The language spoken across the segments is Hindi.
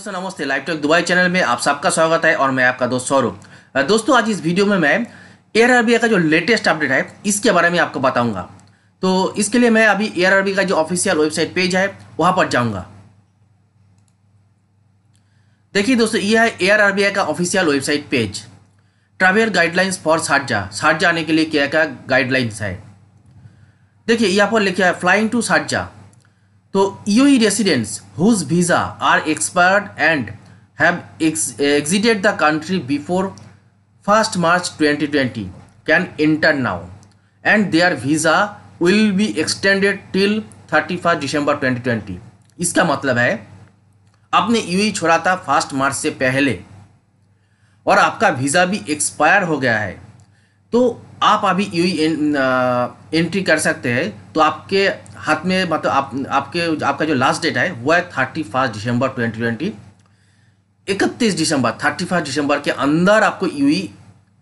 दोस्तों नमस्ते लाइव टॉक दुबई चैनल में आप सबका स्वागत है और मैं आपका दोस्त सौरभ दोस्तों आज इस वीडियो में मैं एयर आरबीआई का जो लेटेस्ट अपडेट है इसके बारे में आपको बताऊंगा तो इसके लिए मैं अभी एयर आरबीआई का जो ऑफिशियल वेबसाइट पेज है वहां पर जाऊंगा देखिए दोस्तों यह है एयर आरबीआई का official website page travel guidelines for Sharjah Sharjah आने के लिए क्या क्या गाइडलाइंस है देखिए यहाँ पर लिखा है फ्लाइंग टू सारजा तो you residents whose visa are expired and have exited the country before first March 2020 can enter now and their visa will be extended till thirty first December twenty इसका मतलब है आपने यू ही छोड़ा था फर्स्ट मार्च से पहले और आपका वीजा भी एक्सपायर हो गया है तो आप अभी यू एंट्री कर सकते हैं तो आपके हाथ में मतलब आप आपके आपका जो लास्ट डेट है वो है thirty first December twenty twenty इकतीस दिसंबर थर्टी फर्स्ट दिसंबर के अंदर आपको यू e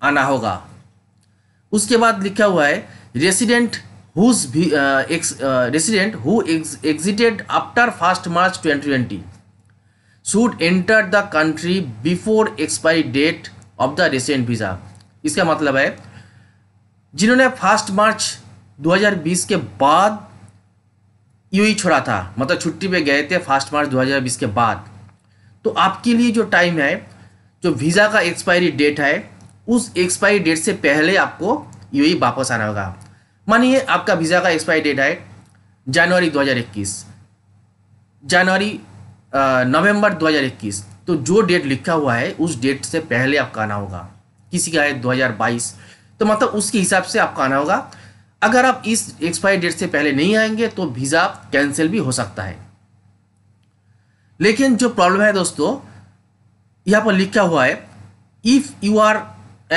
आना होगा उसके बाद लिखा हुआ है रेसिडेंट हुज भी resident who exited after first March twenty twenty should enter the country before expiry date of the resident visa इसका मतलब है जिन्होंने फर्स्ट मार्च 2020 के बाद यू ही छोड़ा था मतलब छुट्टी पे गए थे फास्ट मार्च 2020 के बाद तो आपके लिए जो टाइम है जो वीज़ा का एक्सपायरी डेट है उस एक्सपायरी डेट से पहले आपको यू ही वापस आना होगा मानिए आपका वीज़ा का एक्सपायरी डेट है जनवरी 2021 जनवरी नवंबर 2021 तो जो डेट लिखा हुआ है उस डेट से पहले आपका आना होगा किसी का है दो तो मतलब उसके हिसाब से आपका आना होगा अगर आप इस एक्सपायरी डेट से पहले नहीं आएंगे तो वीज़ा कैंसिल भी हो सकता है लेकिन जो प्रॉब्लम है दोस्तों यहाँ पर लिखा हुआ है if you are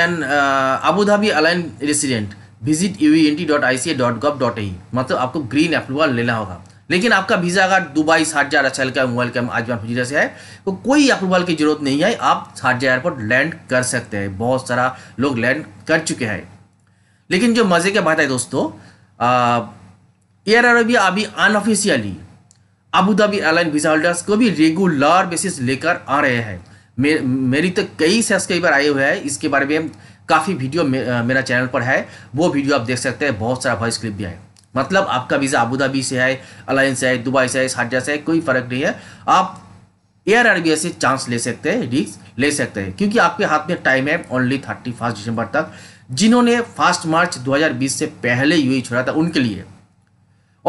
an Abu Dhabi Al Ain resident visit U N T dot I C dot gov dot E मतलब आपको ग्रीन अप्रूवल लेना होगा लेकिन आपका वीज़ा अगर दुबई साठ हज़ार का अच्छा मोबाइल कैम आजमान फजीरा से है तो कोई अप्रूवल की ज़रूरत नहीं है आप साठ एयरपोर्ट लैंड कर सकते हैं बहुत सारा लोग लैंड कर चुके हैं लेकिन जो मज़े की बात है दोस्तों एयर अरेबिया अभी unofficially Abu Dhabi airline visa holders को भी रेगुलर बेसिस लेकर आ रहे हैं मे, मेरी तो कई सब्सक्राइबर आए हुए हैं इसके बारे में काफ़ी वीडियो मे, मेरा चैनल पर है वो वीडियो आप देख सकते हैं बहुत सारा वॉइस क्लिप भी है मतलब आपका वीज़ा अबू धाबी से है अलायंस से है दुबई से है शारजा से है कोई फ़र्क नहीं है आप एयर अरबिया से चांस ले सकते हैं रिस्क ले सकते हैं क्योंकि आपके हाथ में टाइम है ओनली थर्टी फर्स्ट दिसंबर तक जिन्होंने फास्ट मार्च 2020 से पहले यू छोड़ा था उनके लिए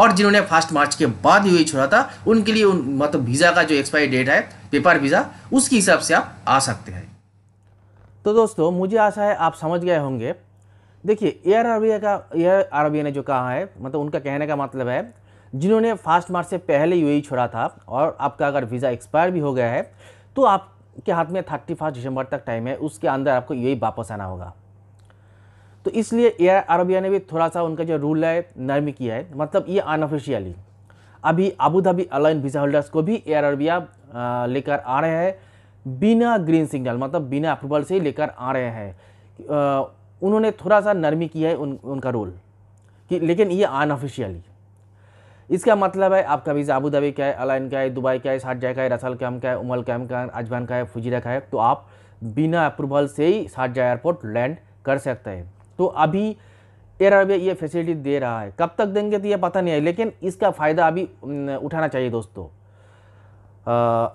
और जिन्होंने फास्ट मार्च के बाद यू छोड़ा था उनके लिए उन, मतलब वीज़ा का जो एक्सपायरी डेट है पेपर वीज़ा उसके हिसाब से आप आ सकते हैं तो दोस्तों मुझे आशा है आप समझ गए होंगे देखिए एयर अरबिया का एयर अरबिया ने जो कहा है मतलब उनका कहने का मतलब है जिन्होंने फास्ट मार्च से पहले यू छोड़ा था और आपका अगर वीज़ा एक्सपायर भी हो गया है तो आपके हाथ में थर्टी फर्स्ट दिसंबर तक टाइम है उसके अंदर आपको यू वापस आना होगा तो इसलिए एयर अरबिया ने भी थोड़ा सा उनका जो रूल है नरमी किया है मतलब ये अनऑफिशियली अभी अबूधाबी अलाइन वीज़ा होल्डर्स को भी एयर अरबिया लेकर आ रहे हैं बिना ग्रीन सिग्नल मतलब बिना अप्रूवल से लेकर आ रहे हैं उन्होंने थोड़ा सा नरमी किया है उन उनका रोल कि लेकिन ये अनऑफिशियली इसका मतलब है आपका वीज़ा अबूधाबी का है अलाइन का है दुबई का है शारजा का है रसल कैम का है उमल umm कैम का है अजमान का है फुजीरा का है तो आप बिना अप्रूवल से ही शारजा एयरपोर्ट लैंड कर सकते हैं तो अभी एयर अरबिया ये फैसिलिटी दे रहा है कब तक देंगे तो ये पता नहीं है लेकिन इसका फ़ायदा अभी उठाना चाहिए दोस्तों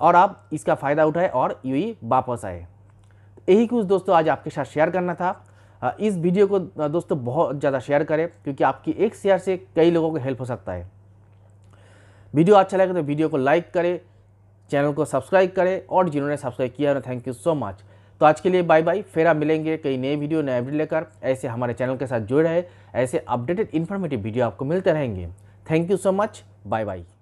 और आप इसका फ़ायदा उठाए और यू वापस आए यही कुछ दोस्तों आज आपके साथ शेयर करना था इस वीडियो को दोस्तों बहुत ज़्यादा शेयर करें क्योंकि आपकी एक शेयर से कई लोगों को हेल्प हो सकता है वीडियो अच्छा लगे तो वीडियो को लाइक करें चैनल को सब्सक्राइब करें और जिन्होंने सब्सक्राइब किया थैंक यू सो मच तो आज के लिए बाय बाय फिर आप मिलेंगे कई नए वीडियो नए अपडेट लेकर ऐसे हमारे चैनल के साथ जुड़े रहे ऐसे अपडेटेड इन्फॉर्मेटिव वीडियो आपको मिलते रहेंगे thank you so much bye bye